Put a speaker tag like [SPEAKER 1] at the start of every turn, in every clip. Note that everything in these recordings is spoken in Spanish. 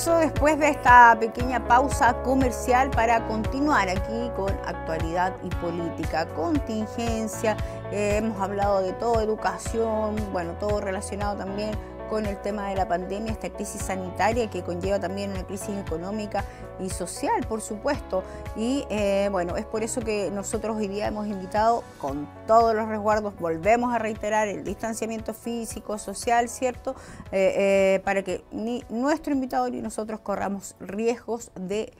[SPEAKER 1] Eso después de esta pequeña pausa comercial para continuar aquí con actualidad y política, contingencia, eh, hemos hablado de todo, educación, bueno, todo relacionado también con el tema de la pandemia, esta crisis sanitaria que conlleva también una crisis económica y social, por supuesto. Y eh, bueno, es por eso que nosotros hoy día hemos invitado con todos los resguardos, volvemos a reiterar el distanciamiento físico, social, ¿cierto? Eh, eh, para que ni nuestro invitado ni nosotros corramos riesgos de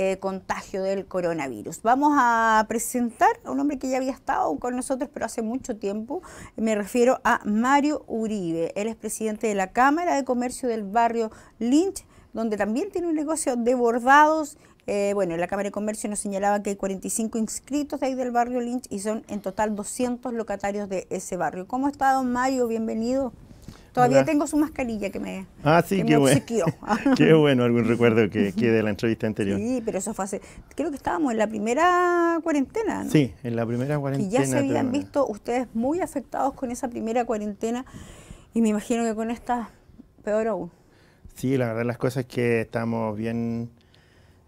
[SPEAKER 1] eh, contagio del coronavirus. Vamos a presentar a un hombre que ya había estado con nosotros, pero hace mucho tiempo. Me refiero a Mario Uribe. Él es presidente de la Cámara de Comercio del barrio Lynch, donde también tiene un negocio de bordados eh, bueno, la Cámara de Comercio nos señalaba que hay 45 inscritos ahí del barrio Lynch y son en total 200 locatarios de ese barrio. ¿Cómo está, don Mario? Bienvenido. Todavía tengo su mascarilla que me,
[SPEAKER 2] ah, sí, que qué bueno. algún recuerdo que quede de la entrevista anterior. Sí,
[SPEAKER 1] pero eso fue hace, creo que estábamos en la primera cuarentena, ¿no? Sí,
[SPEAKER 2] en la primera cuarentena. Y ya se habían
[SPEAKER 1] visto ustedes muy afectados con esa primera cuarentena y me imagino que con esta peor aún.
[SPEAKER 2] Sí, la verdad las cosas es que estamos bien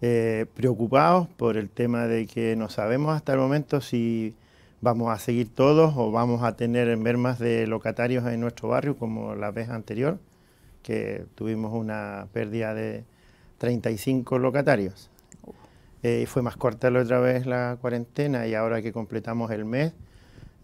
[SPEAKER 2] eh, preocupados por el tema de que no sabemos hasta el momento si vamos a seguir todos o vamos a tener ver más de locatarios en nuestro barrio como la vez anterior, que tuvimos una pérdida de 35 locatarios. Eh, fue más corta la otra vez la cuarentena y ahora que completamos el mes,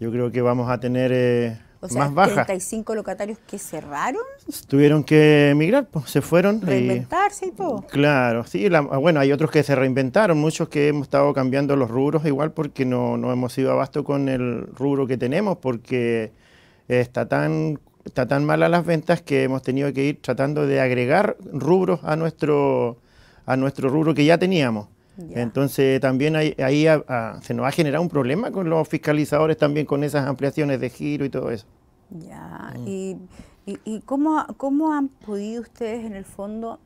[SPEAKER 2] yo creo que vamos a tener eh, o sea, más baja.
[SPEAKER 1] 35 locatarios que cerraron.
[SPEAKER 2] Tuvieron que emigrar, pues, se fueron. Reinventarse y, todo. Claro, sí. bueno, hay otros que se reinventaron, muchos que hemos estado cambiando los rubros igual porque no, no hemos ido abasto con el rubro que tenemos porque está tan, está tan mala las ventas que hemos tenido que ir tratando de agregar rubros a nuestro, a nuestro rubro que ya teníamos. Entonces también hay, ahí se nos ha generado un problema con los fiscalizadores también con esas ampliaciones de giro y todo eso.
[SPEAKER 1] Ya, mm. y, y, cómo, cómo han podido ustedes en el fondo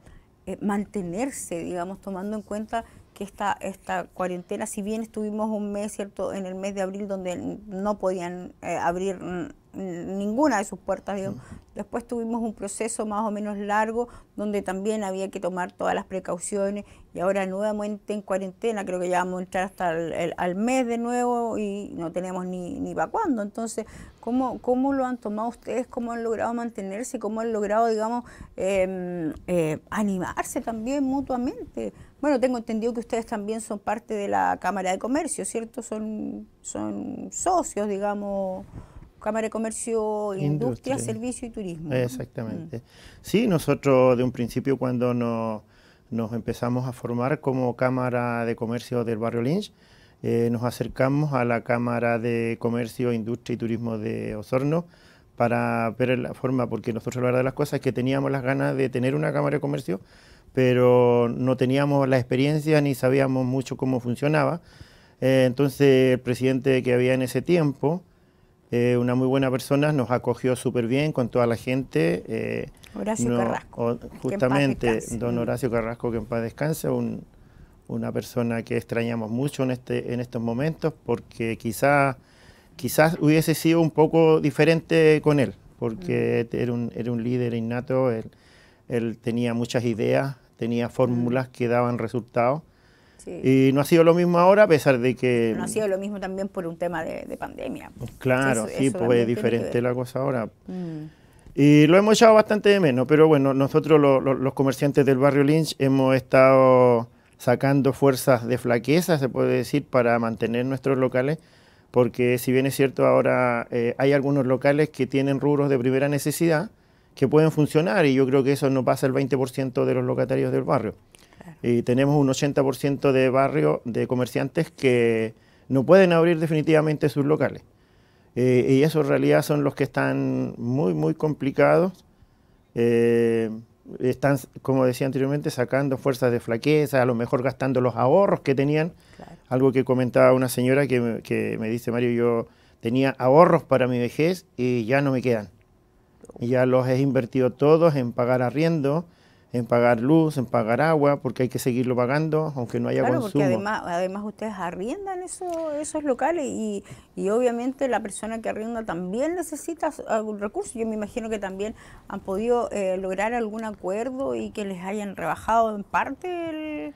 [SPEAKER 1] eh, mantenerse, digamos, tomando en cuenta que esta, esta cuarentena, si bien estuvimos un mes, ¿cierto?, en el mes de abril donde no podían eh, abrir mm, ninguna de sus puertas. Después tuvimos un proceso más o menos largo donde también había que tomar todas las precauciones y ahora nuevamente en cuarentena, creo que ya vamos a entrar hasta el, al mes de nuevo y no tenemos ni, ni Entonces, ¿cómo, ¿cómo lo han tomado ustedes? ¿Cómo han logrado mantenerse? ¿Cómo han logrado, digamos, em, eh, animarse también mutuamente? Bueno, tengo entendido que ustedes también son parte de la Cámara de Comercio, ¿cierto? Son, son socios, digamos. Cámara de Comercio, Industria, Servicio y Turismo. Exactamente.
[SPEAKER 2] Mm. Sí, nosotros de un principio cuando nos, empezamos a formar como Cámara de Comercio del Barrio Lynch, eh, nos acercamos a la Cámara de Comercio, Industria y Turismo de Osorno para ver la forma, porque nosotros la verdad de las cosas es que teníamos las ganas de tener una Cámara de Comercio, pero no teníamos la experiencia ni sabíamos mucho cómo funcionaba. Eh, entonces el presidente que había en ese tiempo, eh, una muy buena persona, nos acogió súper bien con toda la gente. Eh, Horacio Carrasco. justamente, don Horacio Carrasco, que en paz descanse, una persona que extrañamos mucho en, este, en estos momentos, porque quizás quizás hubiese sido un poco diferente con él, porque mm. era, un, era un líder innato, él, tenía muchas ideas, tenía fórmulas mm. que daban resultados y no ha sido lo mismo ahora, a pesar de que... No ha sido
[SPEAKER 1] lo mismo también por un tema de,
[SPEAKER 2] pandemia. Claro, sí, pues es diferente la cosa ahora. Mm. Y lo hemos echado bastante de menos, pero bueno, nosotros los comerciantes del barrio Lynch hemos estado sacando fuerzas de flaqueza, se puede decir, para mantener nuestros locales, porque si bien es cierto, ahora eh, hay algunos locales que tienen rubros de primera necesidad que pueden funcionar y yo creo que eso no pasa el 20% de los locatarios del barrio. Y tenemos un 80% de barrios de comerciantes que no pueden abrir definitivamente sus locales. Eh, y eso en realidad son los que están muy, muy complicados. Eh, están, como decía anteriormente, sacando fuerzas de flaqueza, a lo mejor gastando los ahorros que tenían. Algo que comentaba una señora que, me dice, Mario, yo tenía ahorros para mi vejez y ya no me quedan. Ya los he invertido todos en pagar arriendo, en pagar luz, en pagar agua, porque hay que seguirlo pagando, aunque no haya claro, Porque
[SPEAKER 1] además, ustedes arriendan esos locales y, y, obviamente la persona que arrienda también necesita algún recurso. Yo me imagino que también han podido eh, lograr algún acuerdo y que les hayan rebajado en parte el,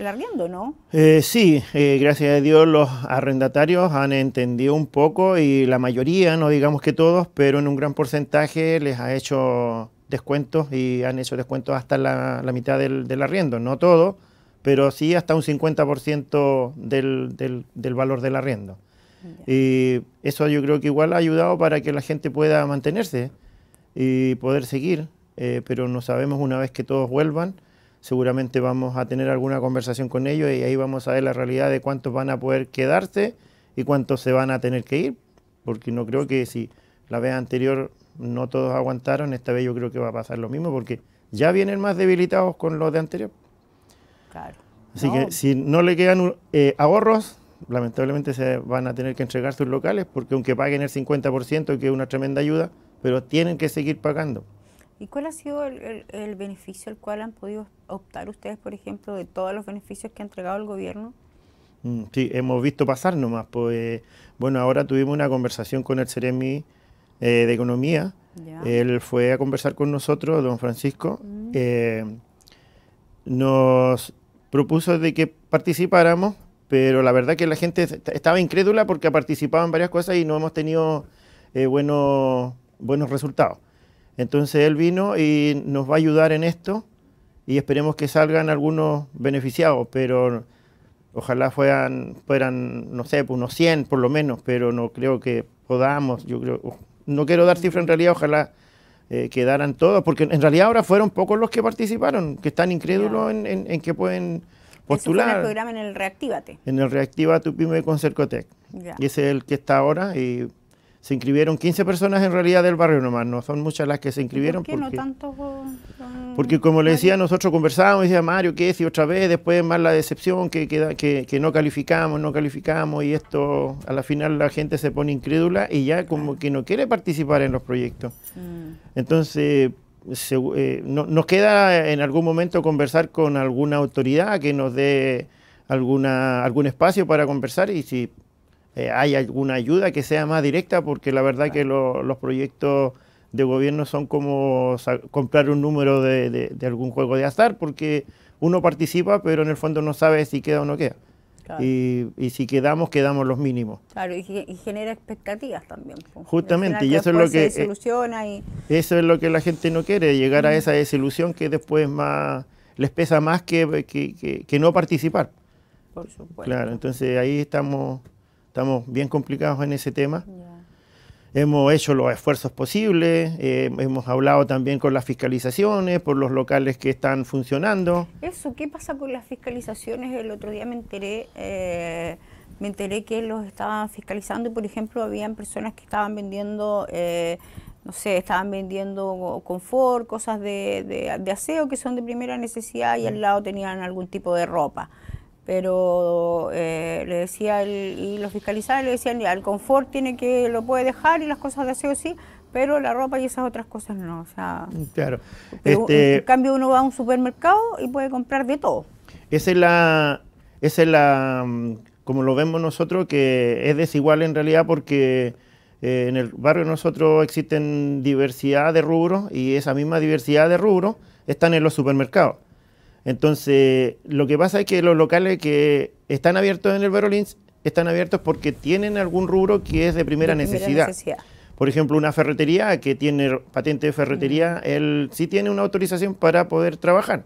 [SPEAKER 1] el arriendo, ¿no?
[SPEAKER 2] Eh, sí, eh, gracias a Dios los arrendatarios han entendido un poco y la mayoría, no digamos que todos, pero en un gran porcentaje les ha hecho descuentos y han hecho descuentos hasta la, mitad del, del, arriendo, no todo, pero sí hasta un 50% del, valor del arriendo. Y eso yo creo que igual ha ayudado para que la gente pueda mantenerse y poder seguir, eh, pero no sabemos una vez que todos vuelvan, seguramente vamos a tener alguna conversación con ellos y ahí vamos a ver la realidad de cuántos van a poder quedarse y cuántos se van a tener que ir, porque no creo que si la vez anterior no todos aguantaron, esta vez yo creo que va a pasar lo mismo porque ya vienen más debilitados con los de anterior. Claro. Así que si no le quedan eh, ahorros, lamentablemente se van a tener que entregar sus locales porque aunque paguen el 50%, que es una tremenda ayuda, pero tienen que seguir pagando.
[SPEAKER 1] ¿Y cuál ha sido el, el beneficio al cual han podido optar ustedes, por ejemplo, de todos los beneficios que ha entregado el gobierno?
[SPEAKER 2] Mm, sí, hemos visto pasar nomás. Pues, eh, bueno, ahora tuvimos una conversación con el Ceremi eh, de Economía. Él fue a conversar con nosotros, don Francisco. Mm. Eh, nos propuso de que participáramos, pero la verdad que la gente estaba incrédula porque participado en varias cosas y no hemos tenido eh, buenos, resultados. Entonces él vino y nos va a ayudar en esto y esperemos que salgan algunos beneficiados, pero ojalá fueran, fueran no sé, pues unos 100 por lo menos, pero no creo que podamos, yo creo, no quiero dar cifras en realidad, ojalá eh, quedaran todos, porque en realidad ahora fueron pocos los que participaron, que están incrédulos en, que pueden postular. en el programa
[SPEAKER 1] en el Reactívate.
[SPEAKER 2] En el Reactiva tu pyme con Y ese es el que está ahora y se inscribieron 15 personas en realidad del barrio nomás, no son muchas las que se inscribieron. porque, porque como le decía, nosotros conversábamos y decía Mario, ¿qué es? Y otra vez, después más la decepción que, que, no calificamos, no calificamos y esto, a la final la gente se pone incrédula y ya como que no quiere participar en los proyectos. Mm. Entonces, eh, no, nos queda en algún momento conversar con alguna autoridad que nos dé alguna, algún espacio para conversar y si eh, hay alguna ayuda que sea más directa, porque la verdad que los proyectos de gobierno son como comprar un número de, algún juego de azar, porque uno participa, pero en el fondo no sabe si queda o no queda. Y, si quedamos, quedamos los mínimos.
[SPEAKER 1] Claro, y, genera expectativas también. Justamente, y eso es lo que... Eh,
[SPEAKER 2] eso es lo que la gente no quiere, llegar a esa desilusión que después más les pesa más que, que, que no participar. Por supuesto. Claro, entonces ahí estamos Estamos bien complicados en ese tema. Hemos hecho los esfuerzos posibles, eh, hemos hablado también con las fiscalizaciones, por los locales que están funcionando.
[SPEAKER 1] Eso, ¿qué pasa con las fiscalizaciones? El otro día me enteré, eh, me enteré que los estaban fiscalizando y, por ejemplo, habían personas que estaban vendiendo... Eh, no sé, estaban vendiendo confort, cosas de, aseo que son de primera necesidad y al lado tenían algún tipo de ropa pero eh, le decía y los fiscalizadores le decían ya el confort tiene que lo puede dejar y las cosas de o sí pero la ropa y esas otras cosas no
[SPEAKER 2] claro este en
[SPEAKER 1] cambio uno va a un supermercado y puede comprar de todo
[SPEAKER 2] esa es la es la como lo vemos nosotros que es desigual en realidad porque eh, en el barrio nosotros existen diversidad de rubros y esa misma diversidad de rubros están en los supermercados entonces, lo que pasa es que los locales que están abiertos en el Berolins están abiertos porque tienen algún rubro que es de primera, necesidad. Por ejemplo, una ferretería que tiene patente de ferretería, él sí tiene una autorización para poder trabajar.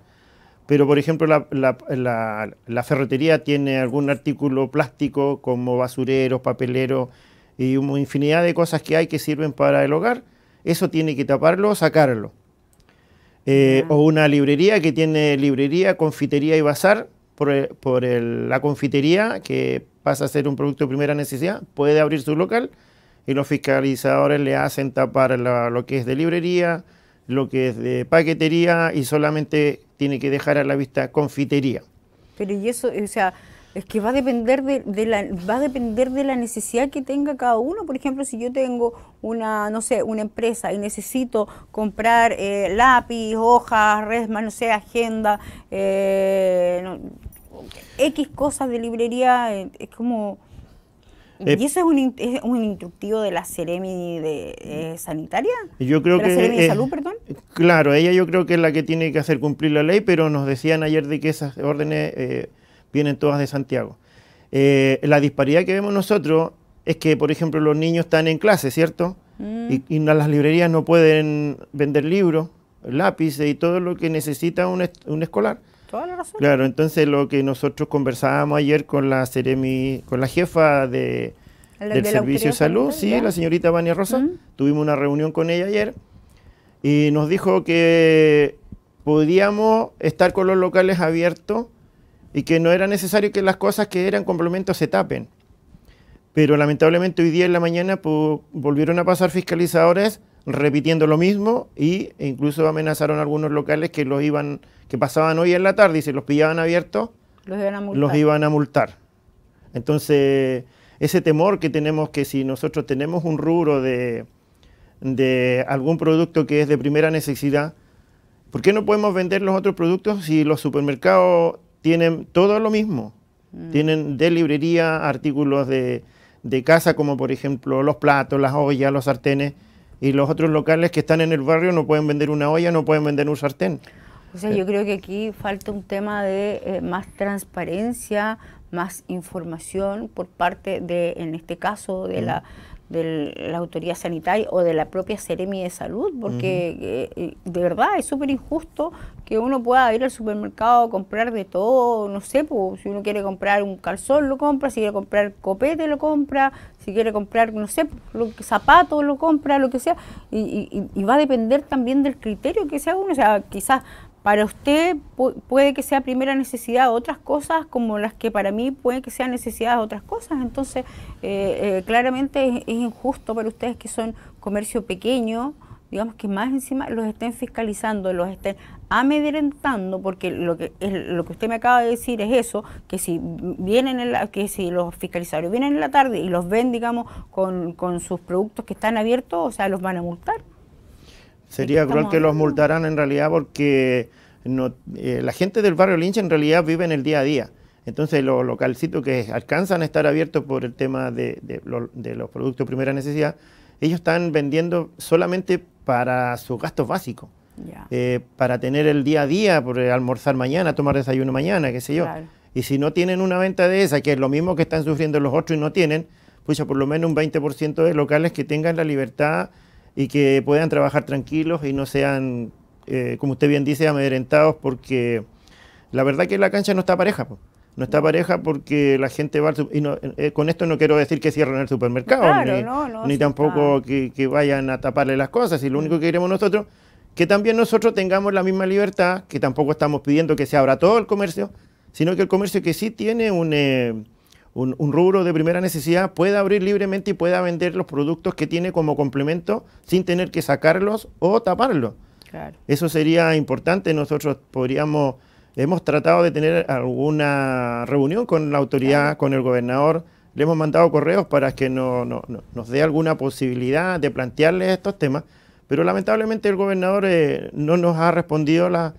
[SPEAKER 2] Pero, por ejemplo, la, ferretería tiene algún artículo plástico como basureros, papeleros y una infinidad de cosas que hay que sirven para el hogar. Eso tiene que taparlo, o sacarlo. Eh, o una librería que tiene librería, confitería y bazar, por, por la confitería que pasa a ser un producto de primera necesidad, puede abrir su local y los fiscalizadores le hacen tapar lo que es de librería, lo que es de paquetería y solamente tiene que dejar a la vista confitería.
[SPEAKER 1] Pero y eso, o sea, es que va a depender de, la va a depender de la necesidad que tenga cada uno. Por ejemplo, si yo tengo una no sé una empresa y necesito comprar eh, lápiz, hojas, resmas, no sé, agenda, eh, x cosas de librería eh, es como ¿Y eso es un, es un, instructivo de la Seremi de, sanitaria? Yo creo que salud, perdón.
[SPEAKER 2] Claro, ella yo creo que es la que tiene que hacer cumplir la ley, pero nos decían ayer de que esas órdenes vienen todas de Santiago. Eh, la disparidad que vemos nosotros es que, por ejemplo, los niños están en clase, ¿cierto? Mm. Y, las librerías no pueden vender libros, lápices y todo lo que necesita un, escolar. Toda la razón. Claro, entonces lo que nosotros conversábamos ayer con la con la jefa del Servicio de Salud, sí, la señorita Vania Rosa, mm. tuvimos una reunión con ella ayer y nos dijo que podíamos estar con los locales abiertos y que no era necesario que las cosas que eran complementos se tapen. Pero lamentablemente hoy día en la mañana pues, volvieron a pasar fiscalizadores repitiendo lo mismo e incluso amenazaron a algunos locales que los iban que pasaban hoy en la tarde y se los pillaban abiertos
[SPEAKER 1] los
[SPEAKER 2] iban a multar. Entonces, ese temor que tenemos que si nosotros tenemos un rubro de, de algún producto que es de primera necesidad, ¿por qué no podemos vender los otros productos si los supermercados tienen todo lo mismo. Mm. Tienen de librería artículos de, de casa, como por ejemplo los platos, las ollas, los sartenes, y los otros locales que están en el barrio no pueden vender una olla, no pueden vender un sartén. O sea, yo
[SPEAKER 1] creo que aquí falta un tema de eh, más transparencia, más información por parte de, en este caso, de mm. la de la autoridad sanitaria o de la propia Seremi de Salud, porque eh, eh, de verdad es súper injusto que uno pueda ir al supermercado a comprar de todo, no sé, pues, si uno quiere comprar un calzón lo compra, si quiere comprar copete lo compra, si quiere comprar, no sé, zapatos lo compra, lo que sea, y, y va a depender también del criterio que sea uno, o sea, quizás para usted puede que sea primera necesidad otras cosas como las que para mí puede que sean necesidades otras cosas. Entonces, eh, eh, claramente es, injusto para ustedes que son comercio pequeño, digamos que más encima los estén fiscalizando, los estén amedrentando, porque lo que lo que usted me acaba de decir es eso, que si vienen en la, que si los fiscalizadores vienen en la tarde y los ven, digamos, con, con sus productos que están abiertos, o sea, los van a multar.
[SPEAKER 2] Sería cruel que los multaran en realidad porque eh, la gente del barrio Lynch en realidad vive en el día a día. Entonces los localcitos que alcanzan a estar abiertos por el tema de, los productos de primera necesidad, ellos están vendiendo solamente para sus gastos básicos. Eh, para tener el día a día, por eh, almorzar mañana, tomar desayuno mañana, qué sé yo. Y si no tienen una venta de esa, que es lo mismo que están sufriendo los otros y no tienen, pues ya por lo menos un 20% de locales que tengan la libertad y que puedan trabajar tranquilos y no sean, eh, como usted bien dice, amedrentados porque la verdad que la cancha no está pareja. No está pareja porque la gente va al y eh, eh, con esto no quiero decir que cierren el supermercado, ni, tampoco que, vayan a taparle las cosas. Y lo único que queremos nosotros, que también nosotros tengamos la misma libertad, que tampoco estamos pidiendo que se abra todo el comercio, sino que el comercio que sí tiene un un, rubro de primera necesidad pueda abrir libremente y pueda vender los productos que tiene como complemento sin tener que sacarlos o taparlos. Eso sería importante. Nosotros podríamos, hemos tratado de tener alguna reunión con la autoridad, con el gobernador. Le hemos mandado correos para que nos dé alguna posibilidad de plantearles estos temas, pero lamentablemente el gobernador eh, no nos ha respondido la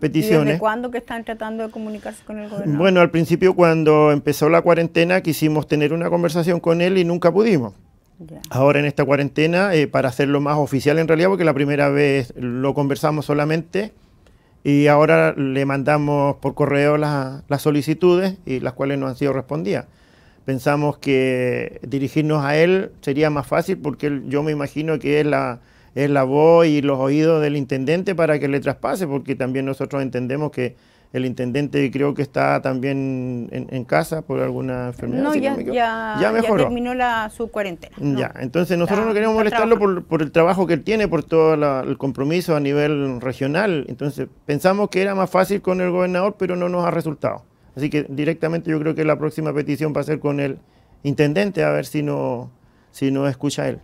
[SPEAKER 2] peticiones. ¿Y desde
[SPEAKER 1] cuándo que están tratando de comunicarse con el gobierno?
[SPEAKER 2] Bueno, al principio cuando empezó la cuarentena quisimos tener una conversación con él y nunca pudimos. Ahora en esta cuarentena, eh, para hacerlo más oficial en realidad, porque la primera vez lo conversamos solamente y ahora le mandamos por correo las solicitudes y las cuales no han sido respondidas. Pensamos que dirigirnos a él sería más fácil porque yo me imagino que es la, es la voz y los oídos del intendente para que le traspase, porque también nosotros entendemos que el intendente creo que está también en, casa por alguna enfermedad. No, ya, ya, ya, terminó
[SPEAKER 1] la, su cuarentena.
[SPEAKER 2] Ya, entonces nosotros no queremos molestarlo por, el trabajo que él tiene, por todo el compromiso a nivel regional. Entonces pensamos que era más fácil con el gobernador, pero no nos ha resultado. Así que directamente yo creo que la próxima petición va a ser con el intendente, a ver si no, si no escucha él.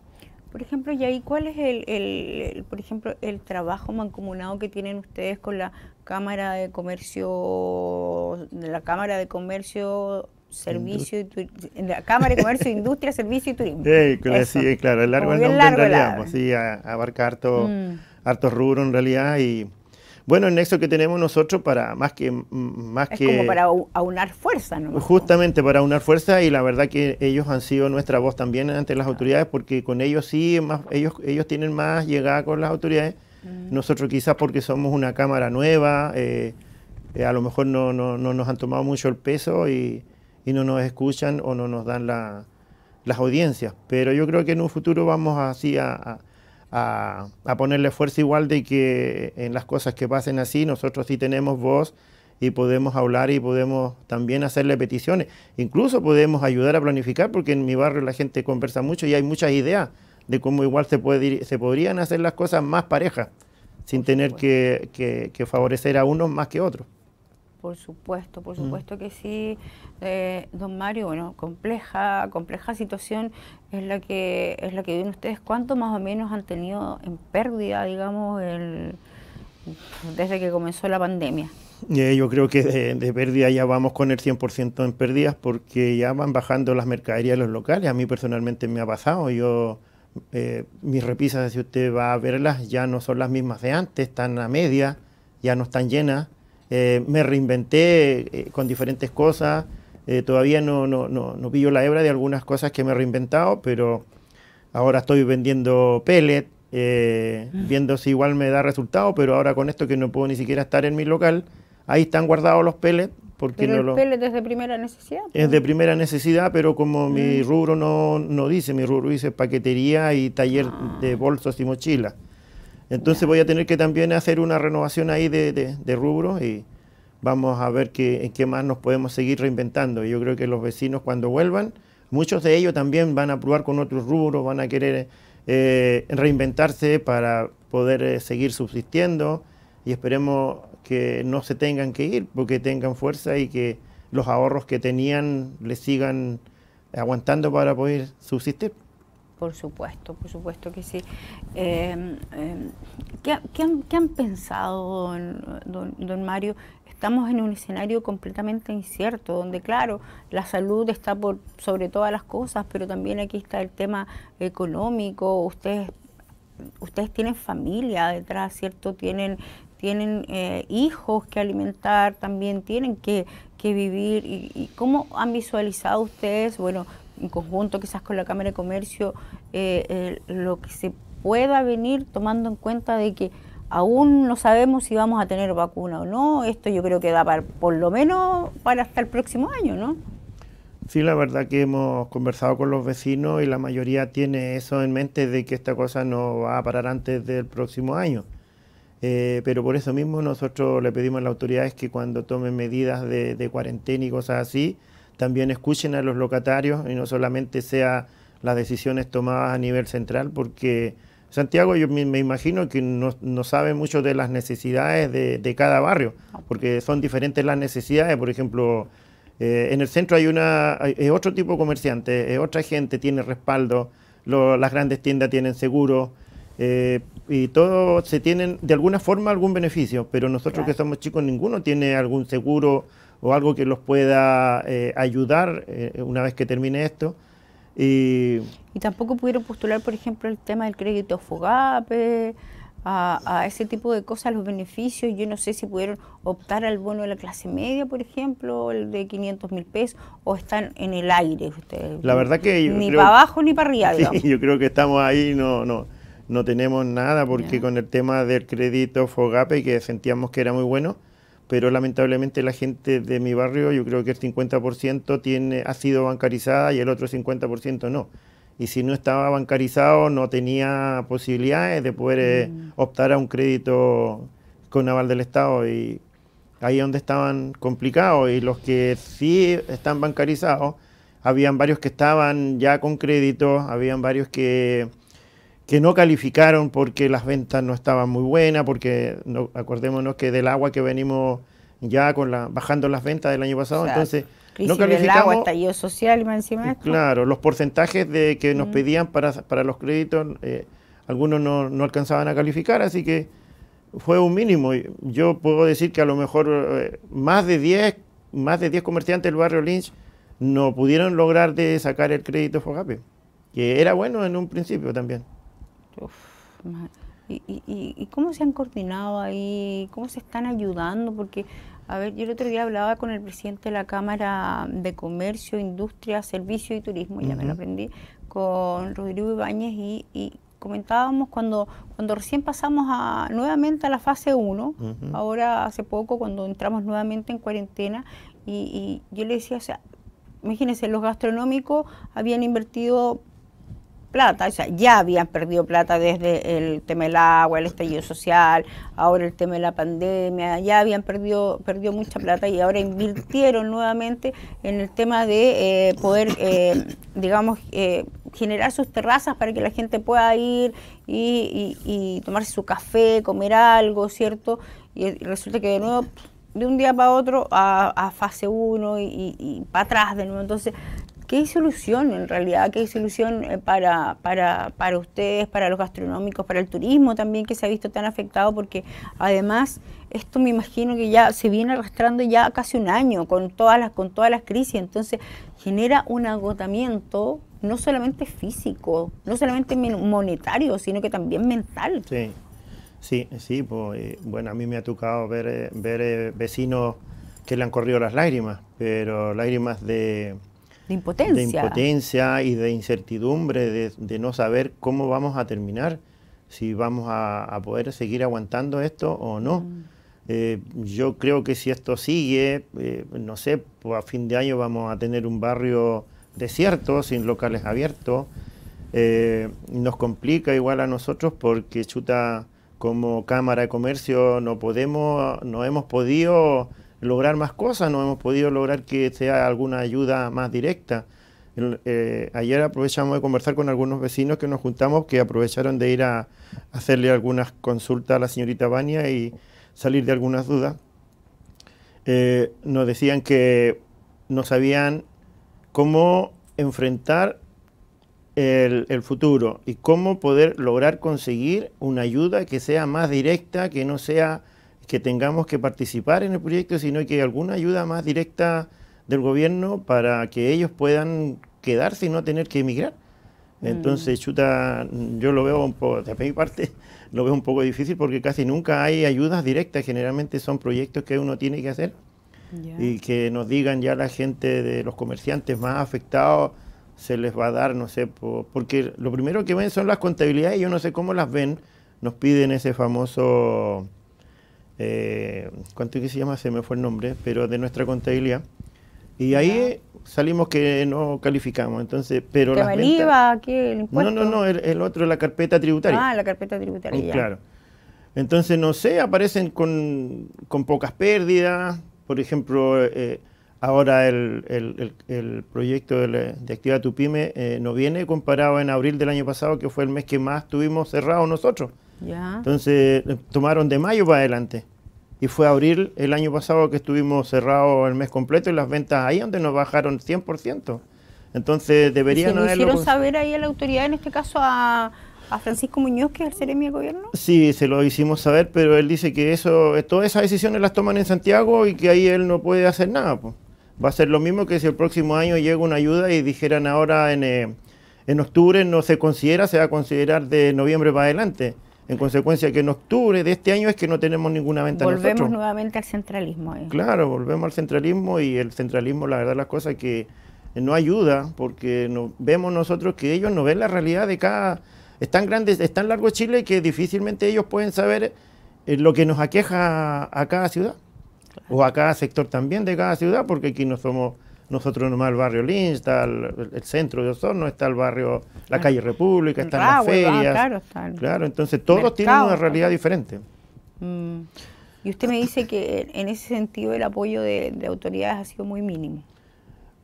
[SPEAKER 1] Por ejemplo, y ahí, ¿cuál es el, el, por ejemplo, el trabajo mancomunado que tienen ustedes con la Cámara de Comercio, la Cámara de Comercio servicio la Cámara de Comercio, Industria, Servicio y Turismo.
[SPEAKER 2] Sí, claro, es largo el nombre en realidad, pues, abarca mm. harto, rubro en realidad y bueno, el nexo que tenemos nosotros para más que... Más es que, como para
[SPEAKER 1] aunar fuerza, ¿no?
[SPEAKER 2] Justamente para aunar fuerza y la verdad que ellos han sido nuestra voz también ante las autoridades porque con ellos sí, ellos, ellos tienen más llegada con las autoridades. Mm. Nosotros quizás porque somos una cámara nueva, eh, eh, a lo mejor no, no, nos han tomado mucho el peso y, no nos escuchan o no nos dan las audiencias. Pero yo creo que en un futuro vamos así a a, ponerle fuerza igual de que en las cosas que pasen así nosotros sí tenemos voz y podemos hablar y podemos también hacerle peticiones. Incluso podemos ayudar a planificar porque en mi barrio la gente conversa mucho y hay muchas ideas de cómo igual se, puede, se podrían hacer las cosas más parejas sin tener que, que favorecer a unos más que otros
[SPEAKER 1] por supuesto, por mm. supuesto que sí, eh, don Mario, bueno, compleja, compleja situación es la que es la que viven ustedes. ¿Cuánto más o menos han tenido en pérdida, digamos, desde que comenzó la pandemia?
[SPEAKER 2] Eh, yo creo que de, pérdida ya vamos con el 100% en pérdidas porque ya van bajando las mercaderías de los locales. A mí personalmente me ha pasado, yo... Eh, mis repisas, si usted va a verlas, ya no son las mismas de antes, están a media, ya no están llenas. Eh, me reinventé eh, con diferentes cosas. Eh, todavía no, no, no, pillo la hebra de algunas cosas que me he reinventado, pero ahora estoy vendiendo pellets, viendo si igual me da resultado, pero ahora con esto que no puedo ni siquiera estar en mi local, ahí están guardados los pellets. Porque pero no el lo... pellet
[SPEAKER 1] es de primera necesidad.
[SPEAKER 2] Es de pues. primera necesidad, pero como ah. mi rubro no, no dice, mi rubro dice paquetería y taller ah. de bolsos y mochilas. Entonces voy a tener que también hacer una renovación ahí de, rubros y vamos a ver qué, en qué más nos podemos seguir reinventando. Yo creo que los vecinos cuando vuelvan, muchos de ellos también van a probar con otros rubros, van a querer eh, reinventarse para poder eh, seguir subsistiendo y esperemos que no se tengan que ir porque tengan fuerza y que los ahorros que tenían les sigan aguantando para poder subsistir.
[SPEAKER 1] Por supuesto, por supuesto que sí. Eh, eh, ¿qué, han, pensado, don, Mario? Estamos en un escenario completamente incierto, donde claro, la salud está por sobre todas las cosas, pero también aquí está el tema económico. Ustedes, ustedes tienen familia detrás, ¿cierto? Tienen, tienen eh, hijos que alimentar, también tienen que, vivir. Y, y, cómo han visualizado ustedes, bueno, en conjunto quizás con la Cámara de Comercio, eh, eh, lo que se pueda venir tomando en cuenta de que aún no sabemos si vamos a tener vacuna o no. Esto yo creo que da por lo menos para hasta el próximo año, ¿no?
[SPEAKER 2] Sí, la verdad que hemos conversado con los vecinos y la mayoría tiene eso en mente de que esta cosa no va a parar antes del próximo año. Eh, pero por eso mismo nosotros le pedimos a las autoridades que cuando tomen medidas de cuarentena y cosas así, también escuchen a los locatarios y no solamente sea las decisiones tomadas a nivel central, porque Santiago yo me, imagino que no, sabe mucho de las necesidades de, cada barrio, porque son diferentes las necesidades, por ejemplo... Eh, en el centro hay una otro tipo de comerciante, otra gente tiene respaldo, las grandes tiendas tienen seguro, eh, y todos se tienen de alguna forma algún beneficio, pero nosotros que somos chicos ninguno tiene algún seguro o algo que los pueda eh, ayudar eh, una vez que termine esto. Y, tampoco
[SPEAKER 1] pudieron postular, por ejemplo, el tema del crédito FOGAPE, a, ese tipo de cosas, los beneficios. Yo no sé si pudieron optar al bono de la clase media, por ejemplo, el de 500 mil pesos, o están en el aire ustedes. La verdad
[SPEAKER 2] que Ni para abajo
[SPEAKER 1] ni para arriba.
[SPEAKER 2] yo creo que estamos ahí, no, no, no tenemos nada, porque con el tema del crédito FOGAPE, que sentíamos que era muy bueno, pero lamentablemente la gente de mi barrio, yo creo que el 50% tiene, ha sido bancarizada y el otro 50% no. Y si no estaba bancarizado, no tenía posibilidades de poder eh, mm. optar a un crédito con aval del Estado. Y ahí es donde estaban complicados. Y los que sí están bancarizados, habían varios que estaban ya con crédito, habían varios que que no calificaron porque las ventas no estaban muy buenas, porque no, acordémonos que del agua que venimos ya con la, bajando las ventas del año pasado, entonces no calificamos. agua,
[SPEAKER 1] estallido social y más
[SPEAKER 2] Claro, los porcentajes de que nos mm. pedían para, los créditos, eh, algunos no, alcanzaban a calificar, así que fue un mínimo. Yo puedo decir que a lo mejor eh, más de 10 más de 10 comerciantes del barrio Lynch no pudieron lograr de sacar el crédito FOGAPE, que era bueno en un principio también.
[SPEAKER 1] ¿Y, cómo se han coordinado ahí? ¿Cómo se están ayudando? Porque, a ver, yo el otro día hablaba con el presidente de la Cámara de Comercio, Industria, Servicio y Turismo, ya me lo aprendí, con Rodrigo Ibáñez y, comentábamos cuando, cuando recién pasamos a, nuevamente a la fase 1, ahora hace poco cuando entramos nuevamente en cuarentena, y, y yo le decía, o sea, imagínense, los gastronómicos habían invertido plata, o sea, ya habían perdido plata desde el tema del agua, el estallido social, ahora el tema de la pandemia, ya habían perdido, perdido mucha plata y ahora invirtieron nuevamente en el tema de eh, poder, eh, digamos, eh, generar sus terrazas para que la gente pueda ir y, tomarse su café, comer algo, ¿cierto? Y resulta que de nuevo de un día para otro a, fase 1 y, y, y, para atrás de nuevo. Entonces, ¿Qué solución en realidad? ¿Qué solución eh, para, para, ustedes, para los gastronómicos, para el turismo también que se ha visto tan afectado? Porque además esto me imagino que ya se viene arrastrando ya casi un año con todas las, con todas las crisis, entonces genera un agotamiento no solamente físico, no solamente monetario, sino que también mental.
[SPEAKER 2] Sí, sí, sí. Pues, eh, bueno, a mí me ha tocado ver, eh, ver vecinos que le han corrido las lágrimas, pero lágrimas de de impotencia. De impotencia y de incertidumbre, de, no saber cómo vamos a terminar, si vamos a, poder seguir aguantando esto o no. Mm. Eh, yo creo que si esto sigue, eh, no sé, pues, a fin de año vamos a tener un barrio desierto, sin locales abiertos. Eh, nos complica igual a nosotros porque chuta como Cámara de Comercio no podemos, no hemos podido lograr más cosas, no hemos podido lograr que sea alguna ayuda más directa. Eh, ayer aprovechamos de conversar con algunos vecinos que nos juntamos, que aprovecharon de ir a, hacerle algunas consultas a la señorita Bania y salir de algunas dudas. Eh, nos decían que no sabían cómo enfrentar el, futuro y cómo poder lograr conseguir una ayuda que sea más directa, que no sea que tengamos que participar en el proyecto, sino que alguna ayuda más directa del gobierno para que ellos puedan quedarse y no tener que emigrar.
[SPEAKER 1] Mm. Entonces,
[SPEAKER 2] chuta, yo lo veo un poco, de mi parte, lo veo un poco difícil porque casi nunca hay ayudas directas, generalmente son proyectos que uno tiene que hacer y que nos digan ya la gente de los comerciantes más afectados se les va a dar, no sé, porque lo primero que ven son las contabilidades y yo no sé cómo las ven, nos piden ese famoso eh, ¿cuánto que se llama? Se me fue el nombre, pero de nuestra contabilidad. Y ahí salimos que no calificamos, entonces, pero la IVA,
[SPEAKER 1] ¿qué, el impuesto? No, no, no,
[SPEAKER 2] el, otro, la carpeta tributaria. Ah, la
[SPEAKER 1] carpeta tributaria. Mm, claro.
[SPEAKER 2] Entonces, no sé, aparecen con, pocas pérdidas, por ejemplo, eh, ahora el, el, el, proyecto de, de Activa tu Pyme eh, no viene comparado en abril del año pasado, que fue el mes que más tuvimos cerrado nosotros. Entonces, tomaron de mayo para adelante y fue abril el año pasado que estuvimos cerrados el mes completo y las ventas ahí donde nos bajaron 100%. Entonces deberían haberlo... hicieron
[SPEAKER 1] saber ahí a la autoridad, en este caso a, Francisco Muñoz, que es el seremi del gobierno?
[SPEAKER 2] Sí, se lo hicimos saber, pero él dice que eso, eh, todas esas decisiones las toman en Santiago y que ahí él no puede hacer nada. Va a ser lo mismo que si el próximo año llega una ayuda y dijeran ahora en, eh, en octubre no se considera, se va a considerar de noviembre para adelante. En consecuencia, que en octubre de este año es que no tenemos ninguna venta Volvemos
[SPEAKER 1] nuevamente al centralismo. Eh. Claro,
[SPEAKER 2] volvemos al centralismo y el centralismo, la verdad, las cosas que no ayuda porque vemos nosotros que ellos no ven la realidad de cada... Es tan grande, es tan largo Chile que difícilmente ellos pueden saber eh, lo que nos aqueja a cada ciudad o a cada sector también de cada ciudad porque aquí no somos nosotros nomás el barrio Lynch, está el, centro de Osorno, está el barrio, la ah. calle República, están las ah, ferias. claro, claro, entonces todos tienen una realidad diferente. Mm.
[SPEAKER 1] Y usted me dice que en ese sentido el apoyo de, autoridades ha sido muy mínimo.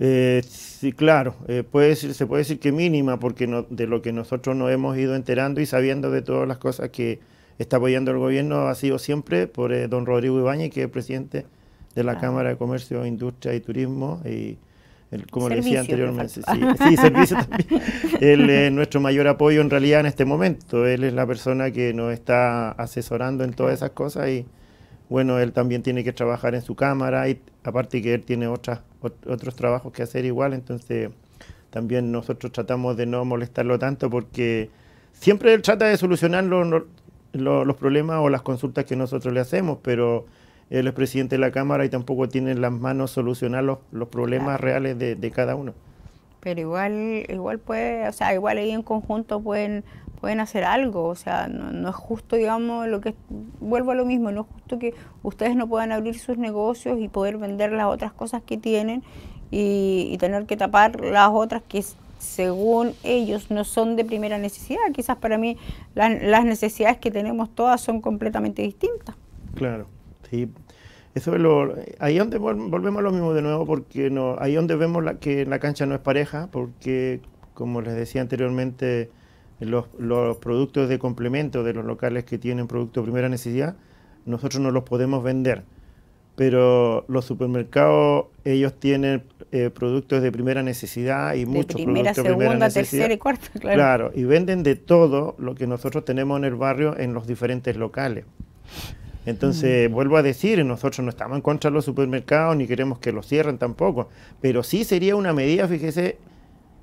[SPEAKER 2] Eh, sí, claro, eh, puede se puede decir que mínima, porque no, de lo que nosotros nos hemos ido enterando y sabiendo de todas las cosas que está apoyando el gobierno ha sido siempre por eh, don Rodrigo Ibáñez, que es presidente de la Cámara de Comercio, Industria y Turismo. Y, el, como le decía anteriormente, sí, servicio también. Él es nuestro mayor apoyo en realidad en este momento. Él es la persona que nos está asesorando en todas esas cosas y bueno, él también tiene que trabajar en su cámara y aparte que él tiene otras, otros trabajos que hacer igual, entonces también nosotros tratamos de no molestarlo tanto porque siempre él trata de solucionar los... los problemas o las consultas que nosotros le hacemos, pero él es presidente de la Cámara y tampoco tiene las manos solucionar los, problemas reales de, cada uno.
[SPEAKER 1] Pero igual, igual puede, o sea, igual ahí en conjunto pueden, pueden hacer algo, o sea, no, es justo, digamos, lo que, vuelvo a lo mismo, no es justo que ustedes no puedan abrir sus negocios y poder vender las otras cosas que tienen y, tener que tapar las otras que según ellos no son de primera necesidad, quizás para mí las necesidades que tenemos todas son completamente distintas.
[SPEAKER 2] Claro. Sí. Eso es ahí donde volvemos a lo mismo de nuevo, porque no, ahí donde vemos que la cancha no es pareja, porque como les decía anteriormente, los, productos de complemento de los locales que tienen producto de primera necesidad, nosotros no los podemos vender. Pero los supermercados, ellos tienen eh, productos de primera necesidad y muchos primera, productos de primera necesidad. tercera y cuarta, claro. Claro, y venden de todo lo que nosotros tenemos en el barrio en los diferentes locales. Entonces, mm. vuelvo a decir, nosotros no estamos en contra de los supermercados ni queremos que los cierren tampoco, pero sí sería una medida, fíjese,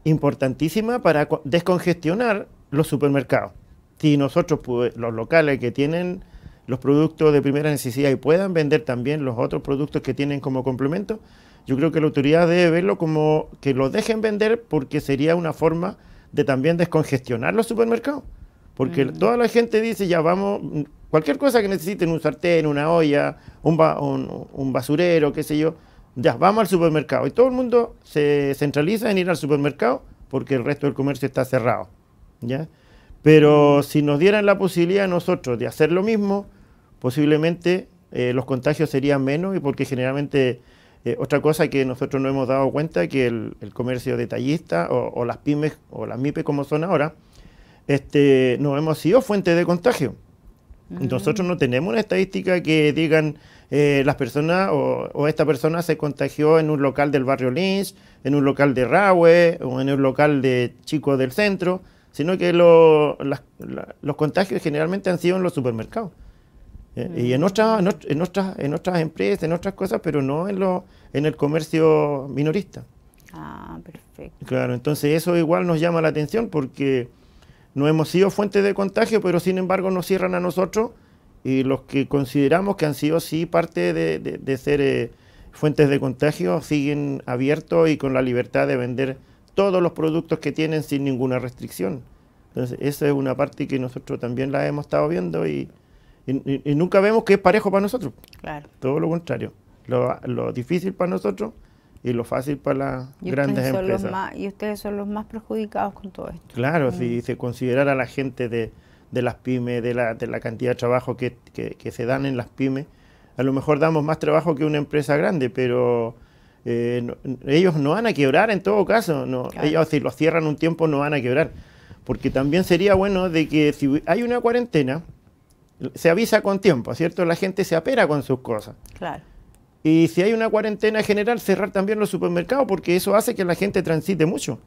[SPEAKER 2] importantísima para descongestionar los supermercados. Si nosotros, los locales que tienen los productos de primera necesidad y puedan vender también los otros productos que tienen como complemento, yo creo que la autoridad debe verlo como que lo dejen vender porque sería una forma de también descongestionar los supermercados. Porque mm. toda la gente dice, ya vamos, Cualquier cosa que necesiten, un sartén, una olla, un, basurero, qué sé yo, ya, vamos al supermercado. Y todo el mundo se centraliza en ir al supermercado porque el resto del comercio está cerrado. ¿ya? Pero si nos dieran la posibilidad a nosotros de hacer lo mismo, posiblemente eh, los contagios serían menos y porque generalmente eh, otra cosa que nosotros no hemos dado cuenta es que el, comercio detallista o, o, las pymes o las MIPE como son ahora, este, no hemos sido fuente de contagio. Nosotros no tenemos una estadística que digan eh, las personas o, esta persona se contagió en un local del barrio Lynch, en un local de Rahue o en un local de Chico del centro, sino que los contagios generalmente han sido en los supermercados. Eh, y mm. en otras, en, empresas, en otras cosas, pero no en, en el comercio minorista. Ah, perfecto. Claro, entonces eso igual nos llama la atención porque no hemos sido fuentes de contagio, pero sin embargo nos cierran a nosotros y los que consideramos que han sido sí parte de, ser eh, fuentes de contagio siguen abiertos y con la libertad de vender todos los productos que tienen sin ninguna restricción. Entonces, esa es una parte que nosotros también la hemos estado viendo y, nunca vemos que es parejo para nosotros. Claro. Todo lo contrario. lo difícil para nosotros y lo fácil para las grandes empresas.
[SPEAKER 1] y ustedes son los más perjudicados con todo esto.
[SPEAKER 2] Claro, mm. si se considerara la gente de, las pymes, de la, cantidad de trabajo que, se dan en las pymes, a lo mejor damos más trabajo que una empresa grande, pero eh, ellos no van a quebrar en todo caso. No, Ellos si lo cierran un tiempo no van a quebrar. Porque también sería bueno de que si hay una cuarentena, se avisa con tiempo, ¿cierto? La gente se apera con sus cosas. Claro. Y si hay una cuarentena general, cerrar también los supermercados, porque eso hace que la gente transite mucho.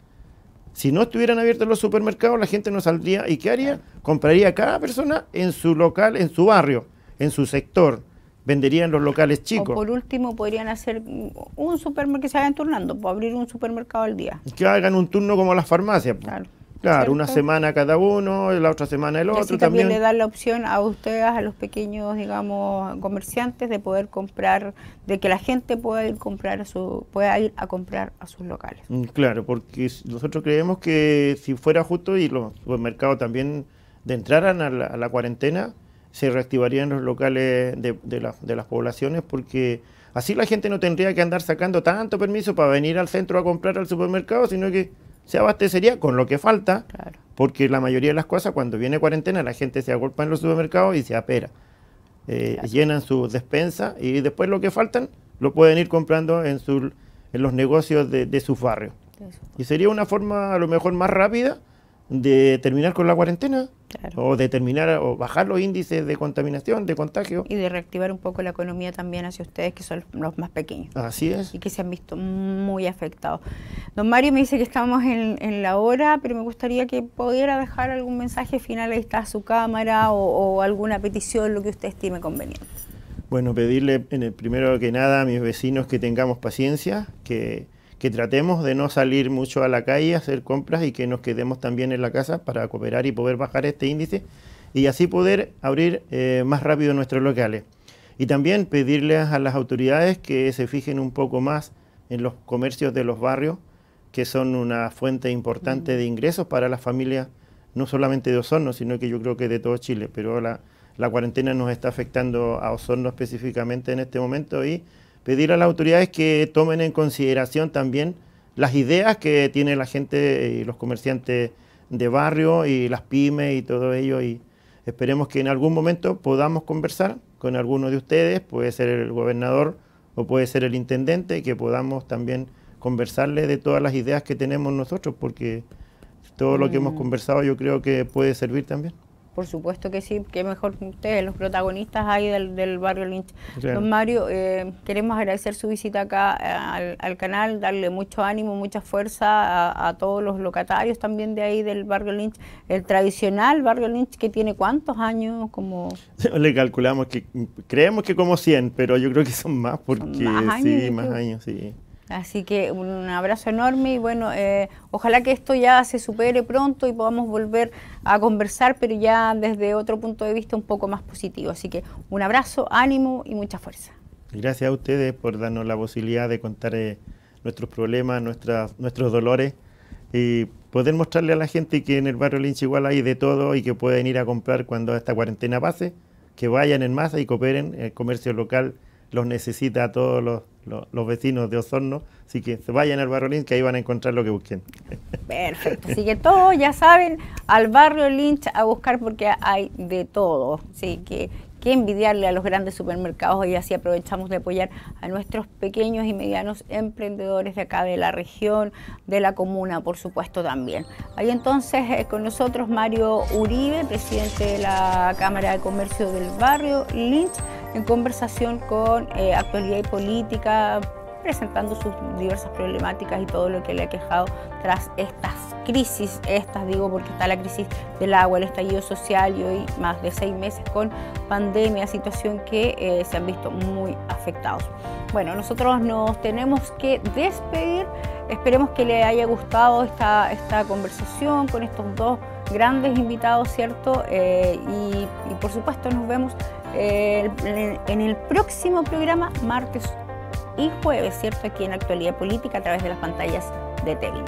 [SPEAKER 2] Si no estuvieran abiertos los supermercados, la gente no saldría. ¿Y qué haría? Compraría cada persona en su local, en su barrio, en su sector. Venderían los locales chicos. por
[SPEAKER 1] último, podrían hacer un supermercado que se vayan turnando, pues, abrir un supermercado al día.
[SPEAKER 2] Que hagan un turno como las farmacias. Pues. Claro. Claro, una semana cada uno, la otra semana el otro. Y también, le da
[SPEAKER 1] la opción a ustedes, a los pequeños, digamos, comerciantes, de poder comprar, de que la gente pueda ir, comprar a su, pueda a comprar a sus locales.
[SPEAKER 2] Mm, claro, porque nosotros creemos que si fuera justo y los supermercados también de entraran a la, cuarentena, se reactivarían los locales de las poblaciones porque... Así la gente no tendría que andar sacando tanto permiso para venir al centro a comprar al supermercado, sino que se abastecería con lo que falta, porque la mayoría de las cosas cuando viene cuarentena la gente se agolpa en los supermercados y se apera. Eh, llenan su despensa y después lo que faltan lo pueden ir comprando en, su, en los negocios de, de sus barrios. Y sería una forma a lo mejor más rápida de terminar con la cuarentena o de o bajar los índices de contaminación, de contagio. Y de reactivar un poco la economía también hacia ustedes que son los más pequeños. Así es. Y que se han visto muy
[SPEAKER 1] afectados. Don Mario me dice que estamos en, la hora, pero me gustaría que pudiera dejar algún mensaje final, ahí está su cámara o, alguna petición, lo que usted estime conveniente.
[SPEAKER 2] Bueno, pedirle en el primero que nada a mis vecinos que tengamos paciencia, que que tratemos de no salir mucho a la calle a hacer compras y que nos quedemos también en la casa para cooperar y poder bajar este índice y así poder abrir eh, más rápido nuestros locales. Y también pedirle a las autoridades que se fijen un poco más en los comercios de los barrios, que son una fuente importante de ingresos para las familias, no solamente de Osorno, sino que yo creo que de todo Chile, pero la, la cuarentena nos está afectando a Osorno específicamente en este momento y pedir a las autoridades que tomen en consideración también las ideas que tiene la gente y los comerciantes de barrio y las pymes y todo ello y esperemos que en algún momento podamos conversar con alguno de ustedes, puede ser el gobernador o puede ser el intendente, que podamos también conversarle de todas las ideas que tenemos nosotros, porque todo lo que hemos mm. conversado yo creo que puede servir también.
[SPEAKER 1] Por supuesto que sí, que mejor ustedes, los protagonistas ahí del, barrio Lynch. Don Mario, eh, queremos agradecer su visita acá eh, al, canal, darle mucho ánimo, mucha fuerza a, todos los locatarios también de ahí del barrio Lynch, el tradicional barrio Lynch que tiene cuántos años como...
[SPEAKER 2] Le calculamos que creemos que como 100, pero yo creo que son más porque sí, más años, sí.
[SPEAKER 1] Así que un abrazo enorme y bueno, eh, ojalá que esto ya se supere pronto y podamos volver a conversar, pero ya desde otro punto de vista un poco más positivo. Así que un abrazo, ánimo y mucha fuerza.
[SPEAKER 2] Gracias a ustedes por darnos la posibilidad de contar eh, nuestros problemas, nuestras, nuestros dolores y poder mostrarle a la gente que en el barrio Lynch igual hay de todo y que pueden ir a comprar cuando esta cuarentena pase, que vayan en masa y cooperen el eh, comercio local los necesita a todos los, vecinos de Osorno. Así que se vayan al barrio Lynch, que ahí van a encontrar lo que busquen.
[SPEAKER 1] Perfecto. Así que todos ya saben, al barrio Lynch a buscar porque hay de todo. Así que que envidiarle a los grandes supermercados y así aprovechamos de apoyar a nuestros pequeños y medianos emprendedores de acá de la región, de la comuna, por supuesto también. Ahí entonces eh, con nosotros Mario Uribe, presidente de la Cámara de Comercio del Barrio Lynch en conversación con eh, actualidad y política, presentando sus diversas problemáticas y todo lo que le ha quejado tras estas crisis, estas digo porque está la crisis del agua, el estallido social y hoy más de seis meses con pandemia, situación que eh, se han visto muy afectados. Bueno, nosotros nos tenemos que despedir, esperemos que le haya gustado esta, esta conversación con estos dos grandes invitados, ¿cierto? Eh, y, por supuesto nos vemos eh, en el próximo programa, martes y jueves, ¿cierto? Aquí en Actualidad Política a través de las pantallas de TV.